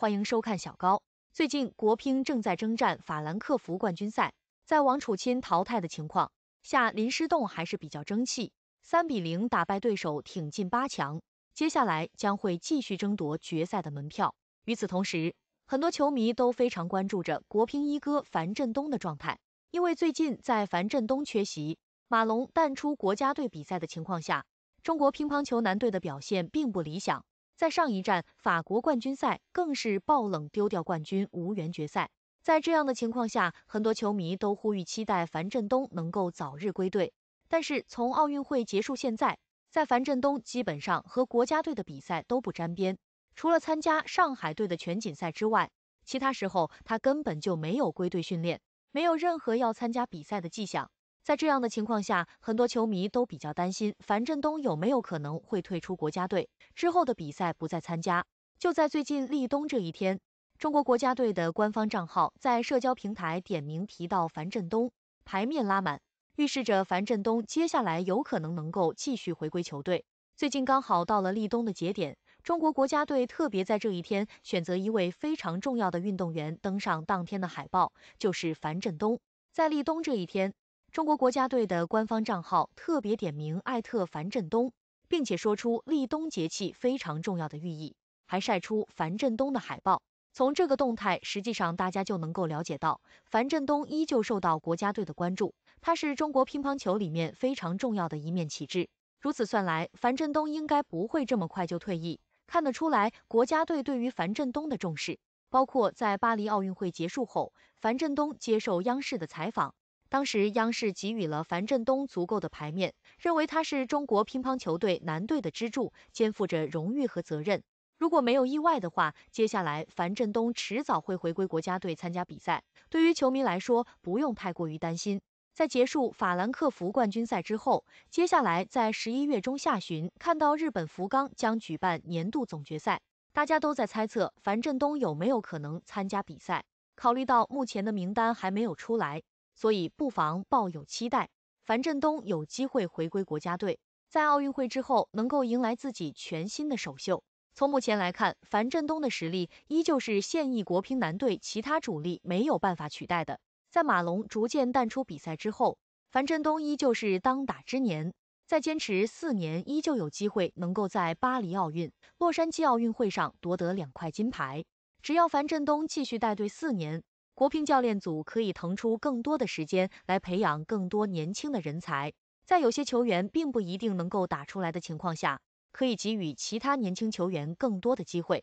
欢迎收看小高。最近国乒正在征战法兰克福冠军赛，在王楚钦淘汰的情况下，林诗栋还是比较争气，三比零打败对手，挺进八强。接下来将会继续争夺决赛的门票。与此同时，很多球迷都非常关注着国乒一哥樊振东的状态，因为最近在樊振东缺席、马龙淡出国家队比赛的情况下，中国乒乓球男队的表现并不理想。在上一站法国冠军赛更是爆冷丢掉冠军，无缘决赛。在这样的情况下，很多球迷都呼吁期待樊振东能够早日归队。但是从奥运会结束现在，在樊振东基本上和国家队的比赛都不沾边，除了参加上海队的全锦赛之外，其他时候他根本就没有归队训练，没有任何要参加比赛的迹象。在这样的情况下，很多球迷都比较担心樊振东有没有可能会退出国家队之后的比赛不再参加。就在最近立冬这一天，中国国家队的官方账号在社交平台点名提到樊振东，牌面拉满，预示着樊振东接下来有可能能够继续回归球队。最近刚好到了立冬的节点，中国国家队特别在这一天选择一位非常重要的运动员登上当天的海报，就是樊振东。在立冬这一天。中国国家队的官方账号特别点名艾特樊振东，并且说出立冬节气非常重要的寓意，还晒出樊振东的海报。从这个动态，实际上大家就能够了解到，樊振东依旧受到国家队的关注，他是中国乒乓球里面非常重要的一面旗帜。如此算来，樊振东应该不会这么快就退役。看得出来，国家队对于樊振东的重视，包括在巴黎奥运会结束后，樊振东接受央视的采访。当时央视给予了樊振东足够的牌面，认为他是中国乒乓球队男队的支柱，肩负着荣誉和责任。如果没有意外的话，接下来樊振东迟早会回归国家队参加比赛。对于球迷来说，不用太过于担心。在结束法兰克福冠军赛之后，接下来在十一月中下旬，看到日本福冈将举办年度总决赛，大家都在猜测樊振东有没有可能参加比赛。考虑到目前的名单还没有出来。所以不妨抱有期待，樊振东有机会回归国家队，在奥运会之后能够迎来自己全新的首秀。从目前来看，樊振东的实力依旧是现役国乒男队其他主力没有办法取代的。在马龙逐渐淡出比赛之后，樊振东依旧是当打之年，在坚持四年依旧有机会能够在巴黎奥运、洛杉矶奥运会上夺得两块金牌。只要樊振东继续带队四年。国乒教练组可以腾出更多的时间来培养更多年轻的人才，在有些球员并不一定能够打出来的情况下，可以给予其他年轻球员更多的机会。